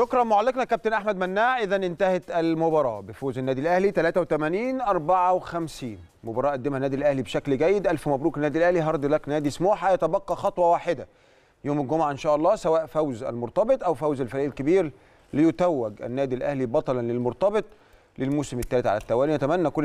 شكرا معلقنا كابتن احمد مناع اذا انتهت المباراه بفوز النادي الاهلي 83 54 مباراه قدمها النادي الاهلي بشكل جيد الف مبروك النادي الاهلي هارد لك نادي سموحه يتبقى خطوه واحده يوم الجمعه ان شاء الله سواء فوز المرتبط او فوز الفريق الكبير ليتوج النادي الاهلي بطلا للمرتبط للموسم الثالث على التوالي نتمنى كل